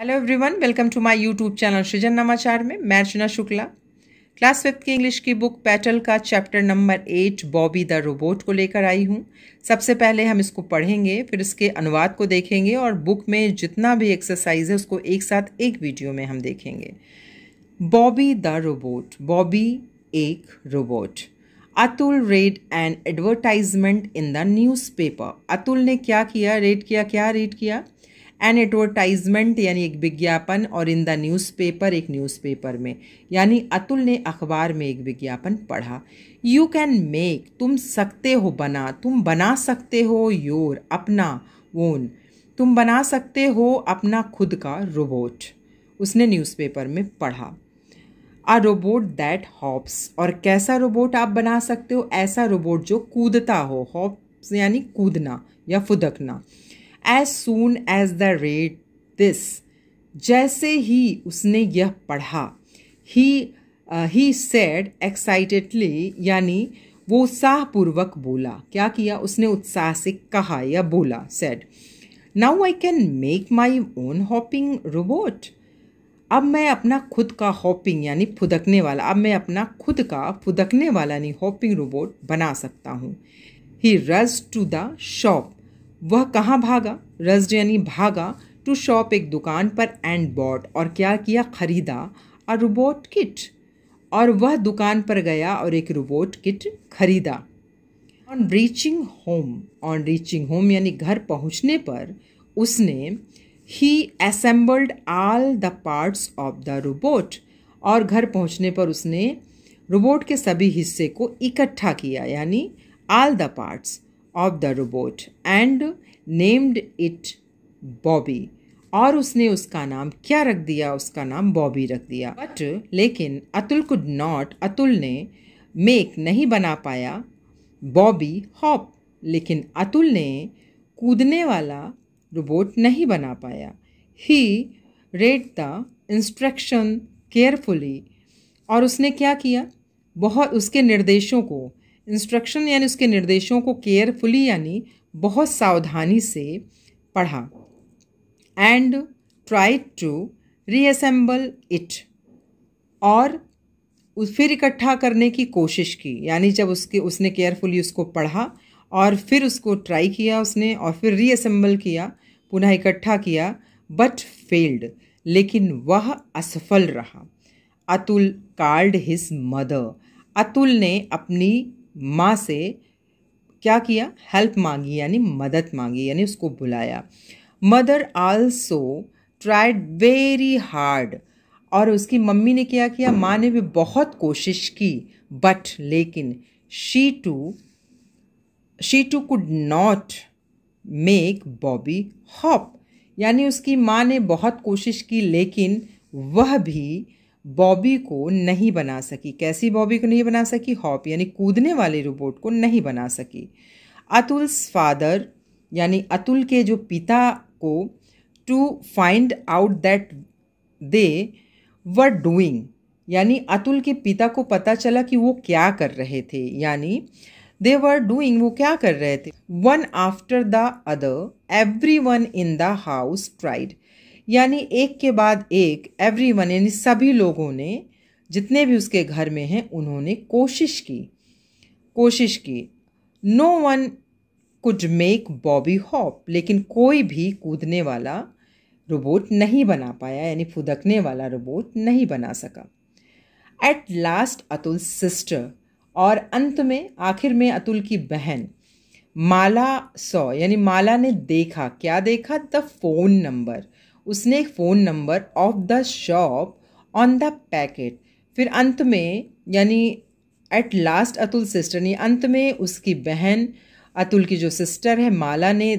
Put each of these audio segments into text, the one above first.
Hello everyone welcome to my YouTube channel Srijan नमाचार में मैं अर्चना शुक्ला क्लास फिफ्थ की इंग्लिश की बुक पैटल का chapter number eight Bobby the robot को लेकर आई हूँ सबसे पहले हम इसको पढ़ेंगे फिर इसके अनुवाद को देखेंगे और बुक में जितना भी एक्सरसाइज है उसको एक साथ एक वीडियो में हम देखेंगे बॉबी द रोबोट बॉबी एक robot Atul read and advertisement in the news Atul ने क्या किया रेड किया क्या रेड किया एन एडवर्टाइजमेंट यानी एक विज्ञापन और इन द न्यूज़पेपर एक न्यूज़पेपर में यानी अतुल ने अखबार में एक विज्ञापन पढ़ा यू कैन मेक तुम सकते हो बना तुम बना सकते हो योर अपना ओन तुम बना सकते हो अपना खुद का रोबोट उसने न्यूज़पेपर में पढ़ा आ रोबोट दैट हॉप्स और कैसा रोबोट आप बना सकते हो ऐसा रोबोट जो कूदता हो हॉप्स यानी कूदना या फुदकना as soon as the read this जैसे ही उसने यह पढ़ा ही ही सेड एक्साइटेडली यानी वो उत्साहपूर्वक बोला क्या किया उसने उत्साह से कहा या बोला said now I can make my own hopping robot अब मैं अपना खुद का हॉपिंग यानी फुदकने वाला अब मैं अपना खुद का फुदकने वाला यानी हॉपिंग रोबोट बना सकता हूँ ही रज टू द शॉप वह कहाँ भागा रजनी यानी भागा टू शॉप एक दुकान पर एंड बॉट और क्या किया खरीदा अ रोबोट किट और वह दुकान पर गया और एक रोबोट किट खरीदा on reaching home on reaching home यानी घर पहुँचने पर उसने ही assembled all the parts of the robot और घर पहुँचने पर उसने रोबोट के सभी हिस्से को इकट्ठा किया यानी all the parts of the robot and named it Bobby और उसने उसका नाम क्या रख दिया उसका नाम बॉबी रख दिया बट लेकिन अतुल कुड नॉट अतुल ने मेक नहीं बना पाया बॉबी हॉप लेकिन अतुल ने कूदने वाला रोबोट नहीं बना पाया he read the instruction carefully और उसने क्या किया बहुत उसके निर्देशों को इंस्ट्रक्शन यानी उसके निर्देशों को केयरफुली यानी बहुत सावधानी से पढ़ा and try to reassemble it और फिर इकट्ठा करने की कोशिश की यानी जब उसके उसने केयरफुली उसको पढ़ा और फिर उसको ट्राई किया उसने और फिर रीअसेंबल किया पुनः इकट्ठा किया बट फेल्ड लेकिन वह असफल रहा Atul called his mother Atul ने अपनी माँ से क्या किया हेल्प मांगी यानी मदद मांगी यानी उसको बुलाया mother also tried very hard और उसकी मम्मी ने क्या किया माँ ने भी बहुत कोशिश की बट लेकिन she too she too could not make Bobby hop यानी उसकी माँ ने बहुत कोशिश की लेकिन वह भी बॉबी को नहीं बना सकी कैसी बॉबी को नहीं बना सकी हॉप यानी कूदने वाले रोबोट को नहीं बना सकी अतुल्स फादर यानी अतुल के जो पिता को to find out that they were doing यानी अतुल के पिता को पता चला कि वो क्या कर रहे थे यानी दे वर डूइंग वो क्या कर रहे थे one after the other everyone in the house tried यानी एक के बाद एक एवरी वन यानी सभी लोगों ने जितने भी उसके घर में हैं उन्होंने कोशिश की कोशिश की no one could make Bobby hop लेकिन कोई भी कूदने वाला रोबोट नहीं बना पाया यानी फुदकने वाला रोबोट नहीं बना सका एट लास्ट अतुल सिस्टर और अंत में आखिर में अतुल की बहन माला सौ यानी माला ने देखा क्या देखा द फोन नंबर उसने एक phone number of the shop on the packet फिर अंत में यानी एट लास्ट अतुल सिस्टर ने अंत में उसकी बहन अतुल की जो सिस्टर है माला ने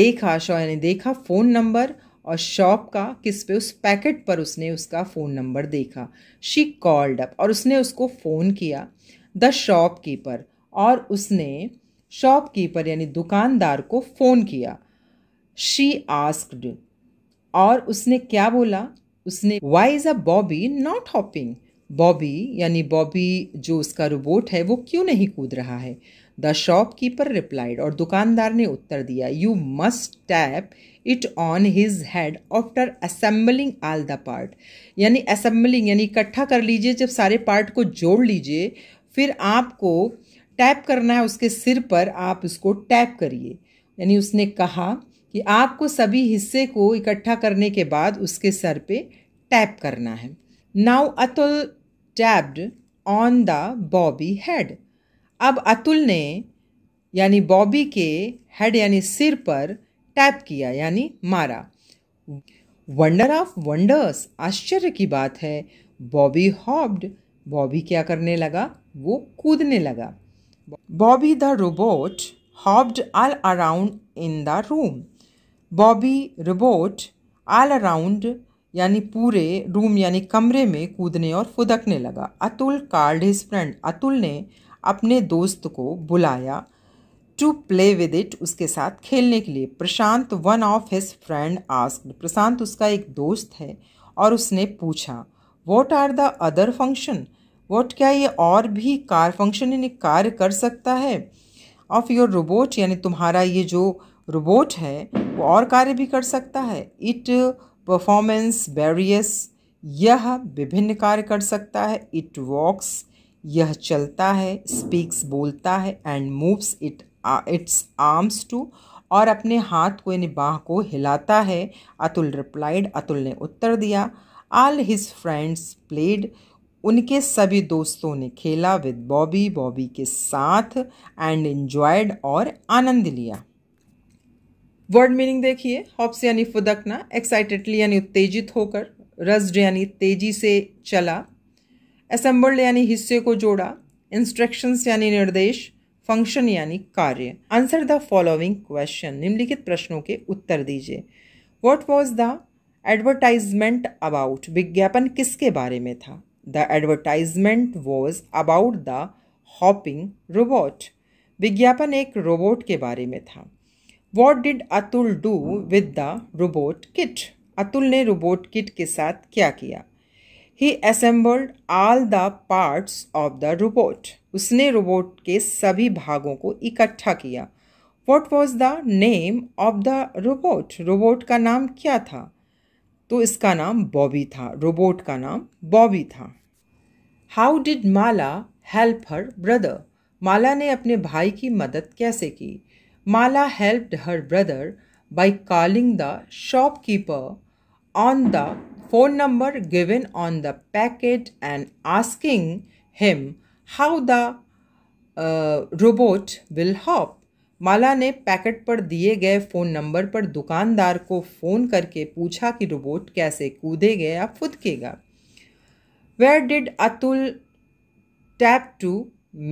देखा शॉ ने देखा फ़ोन नंबर और शॉप का किस पे उस पैकेट पर उसने उसका फ़ोन नंबर देखा शी कॉल्ड अप और उसने उसको फ़ोन किया द शॉप कीपर और उसने शॉप कीपर यानी दुकानदार को फ़ोन किया शी आस्क्ड और उसने क्या बोला उसने why is a Bobby not hopping Bobby यानी बॉबी जो उसका रोबोट है वो क्यों नहीं कूद रहा है द शॉपकीपर रिप्लाइड और दुकानदार ने उत्तर दिया you must tap it on his head after assembling all the part यानी असेंबलिंग यानी इकट्ठा कर लीजिए जब सारे पार्ट को जोड़ लीजिए फिर आपको टैप करना है उसके सिर पर आप उसको टैप करिए यानी उसने कहा कि आपको सभी हिस्से को इकट्ठा करने के बाद उसके सर पे टैप करना है now Atul tapped on the Bobby head अब अतुल ने यानी बॉबी के हेड यानी सिर पर टैप किया यानी मारा वंडर ऑफ वंडर्स आश्चर्य की बात है बॉबी हॉब्ड बॉबी क्या करने लगा वो कूदने लगा Bobby the robot hopped all around in the room Bobby robot all around यानी पूरे रूम यानी कमरे में कूदने और फुदकने लगा Atul called his friend Atul ने अपने दोस्त को बुलाया टू प्ले विद इट उसके साथ खेलने के लिए Prashant one of his friend ask Prashant उसका एक दोस्त है और उसने पूछा what are the other function what क्या ये और भी कार फंक्शन यानी कार्य कर सकता है ऑफ योर रोबोट यानी तुम्हारा ये जो रोबोट है वो और कार्य भी कर सकता है इट परफॉर्मेंस वेरियस यह विभिन्न कार्य कर सकता है इट वॉक्स यह चलता है स्पीक्स बोलता है and moves it its arms too और अपने हाथ को यानी बाह को हिलाता है अतुल रिप्लाइड अतुल ने उत्तर दिया आल हिज फ्रेंड्स प्लेड उनके सभी दोस्तों ने खेला विद बॉबी बॉबी के साथ एंड इन्जॉयड और आनंद लिया वर्ड मीनिंग देखिए हॉप्स यानी फुदकना एक्साइटेडली यानी उत्तेजित होकर रज्ड यानी तेजी से चला असेंबल्ड यानी हिस्से को जोड़ा इंस्ट्रक्शंस यानी निर्देश फंक्शन यानी कार्य आंसर द फॉलोइंग क्वेश्चन निम्नलिखित प्रश्नों के उत्तर दीजिए what was the advertisement about विज्ञापन किसके बारे में था the advertisement was about the hopping robot विज्ञापन एक रोबोट के बारे में था what did Atul do with the robot kit Atul ने रोबोट किट के साथ क्या किया he assembled all the parts of the robot उसने रोबोट के सभी भागों को इकट्ठा किया what was the name of the robot robot का नाम क्या था तो इसका नाम बॉबी था रोबोट का नाम बॉबी था how did Mala help her brother Mala ने अपने भाई की मदद कैसे की Mala helped her brother by calling the shopkeeper on the phone number given on the packet and asking him how the uh, robot will hop. माला ने packet पर दिए गए फ़ोन नंबर पर दुकानदार को फ़ोन करके पूछा कि रोबोट कैसे कूदेगा या फुदकेगा where did Atul tap to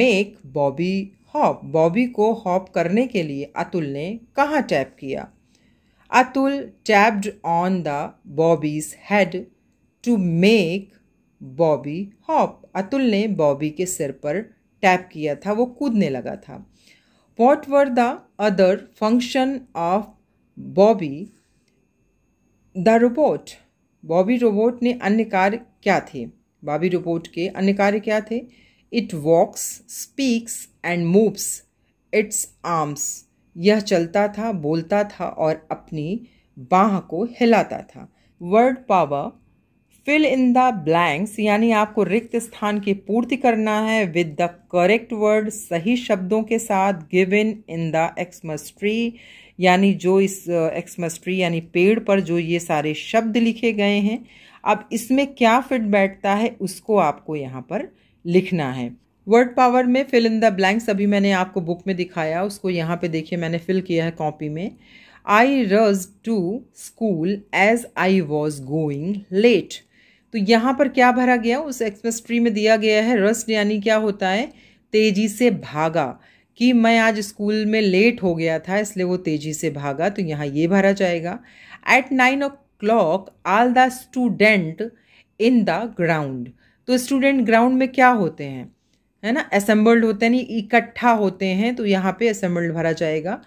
make Bobby hop Bobby को हॉप करने के लिए अतुल ने कहाँ टैप किया Atul tapped on the Bobby's head to make Bobby hop Atul ने बॉबी के सिर पर टैप किया था वो कूदने लगा था what were the other function of Bobby the robot Bobby robot ने अन्य कार्य क्या थे बॉबी रोबोट के अन्य कार्य क्या थे it walks speaks and moves its arms यह चलता था बोलता था और अपनी बाह को हिलाता था word power fill in the blanks यानी आपको रिक्त स्थान की पूर्ति करना है विद द करेक्ट वर्ड सही शब्दों के साथ given in the Xmas tree यानी जो इस एक्समस uh, ट्री यानी पेड़ पर जो ये सारे शब्द लिखे गए हैं अब इसमें क्या फिट बैठता है उसको आपको यहाँ पर लिखना है वर्ड पावर में फिल इन द ब्लैंक्स अभी मैंने आपको बुक में दिखाया उसको यहाँ पे देखिए मैंने फिल किया है कॉपी में I rushed to school as I was going late तो यहाँ पर क्या भरा गया उस एक्सप्रेस ट्री में दिया गया है रस्ट यानी क्या होता है तेजी से भागा कि मैं आज स्कूल में लेट हो गया था इसलिए वो तेजी से भागा तो यहाँ ये भरा जाएगा at nine o'clock all the student in the ground तो स्टूडेंट ग्राउंड में क्या होते हैं है ना असेंबल्ड होते हैं इकट्ठा होते हैं तो यहाँ पे असेंबल्ड भरा जाएगा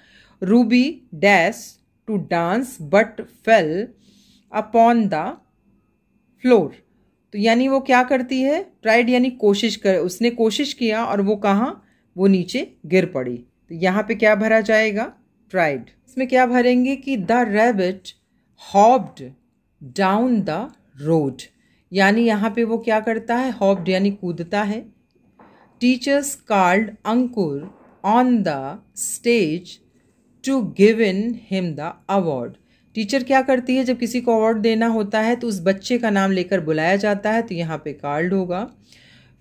Ruby dash to dance but fell upon the floor तो यानी वो क्या करती है ट्राइड यानी कोशिश कर उसने कोशिश किया और वो कहाँ वो नीचे गिर पड़ी तो यहाँ पे क्या भरा जाएगा ट्राइड इसमें क्या भरेंगे कि the rabbit hopped down the road यानी यहाँ पे वो क्या करता है हॉप्ड यानी कूदता है teachers called Ankur on the stage to give in him the award teacher क्या करती है जब किसी को अवार्ड देना होता है तो उस बच्चे का नाम लेकर बुलाया जाता है तो यहाँ पे कार्ड होगा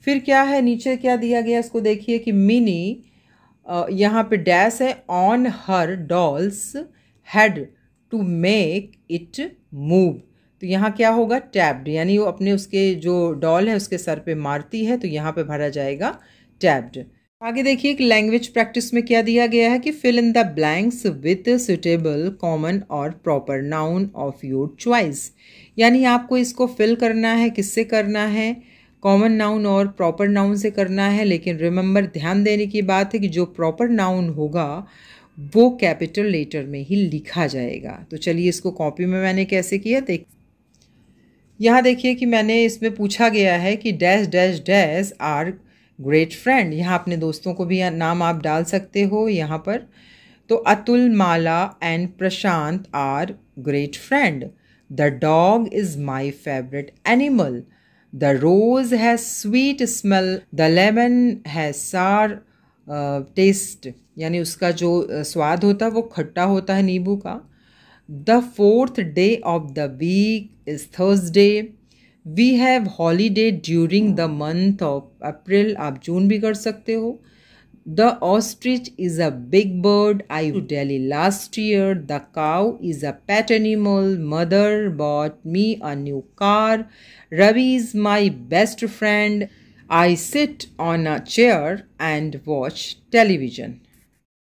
फिर क्या है नीचे क्या दिया गया इसको देखिए कि मिनी यहाँ पे डैश है on her dolls had to make it move तो यहाँ क्या होगा टैब्ड यानी वो अपने उसके जो डॉल है उसके सर पे मारती है तो यहाँ पे भरा जाएगा टैब्ड आगे देखिए एक लैंग्वेज प्रैक्टिस में क्या दिया गया है कि fill in the blanks with suitable common और proper noun of your choice यानी आपको इसको फिल करना है किससे करना है कॉमन नाउन और प्रॉपर नाउन से करना है लेकिन रिमेंबर ध्यान देने की बात है कि जो प्रॉपर नाउन होगा वो कैपिटल लेटर में ही लिखा जाएगा तो चलिए इसको कॉपी में मैंने कैसे किया देख तो यहाँ देखिए कि मैंने इसमें पूछा गया है कि dash dash dash are great friend यहाँ अपने दोस्तों को भी नाम आप डाल सकते हो यहाँ पर तो Atul Mala and Prashant are great friend the dog is my favourite animal the rose has sweet smell the lemon has sour taste यानी उसका जो स्वाद होता है वो खट्टा होता है नींबू का The fourth day of the week is Thursday. We have holiday during the month of April. आप June भी कर सकते हो The ostrich is a big bird. I went to Delhi last year. The cow is a pet animal. Mother bought me a new car. Ravi is my best friend. I sit on a chair and watch television.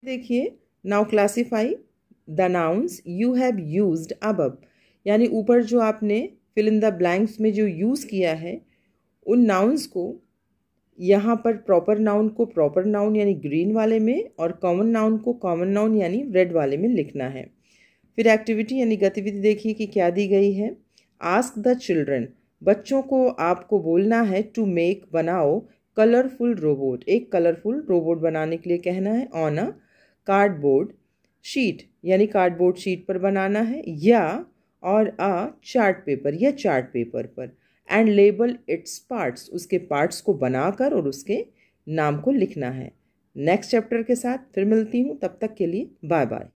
देखिए, now classify. The nouns you have used above यानी ऊपर जो आपने fill in the blanks में जो use किया है उन नाउन्स को यहाँ पर प्रॉपर नाउन को प्रॉपर नाउन यानी ग्रीन वाले में और कॉमन नाउन को कॉमन नाउन यानी रेड वाले में लिखना है फिर एक्टिविटी यानी गतिविधि देखिए कि क्या दी गई है आस्क द चिल्ड्रन बच्चों को आपको बोलना है टू मेक बनाओ कलरफुल रोबोट एक कलरफुल रोबोट बनाने के लिए कहना है ऑन अ कार्डबोर्ड शीट यानी कार्डबोर्ड शीट पर बनाना है या और अ चार्ट पेपर या चार्ट पेपर पर एंड लेबल इट्स पार्ट्स उसके पार्ट्स को बनाकर और उसके नाम को लिखना है नेक्स्ट चैप्टर के साथ फिर मिलती हूँ तब तक के लिए बाय बाय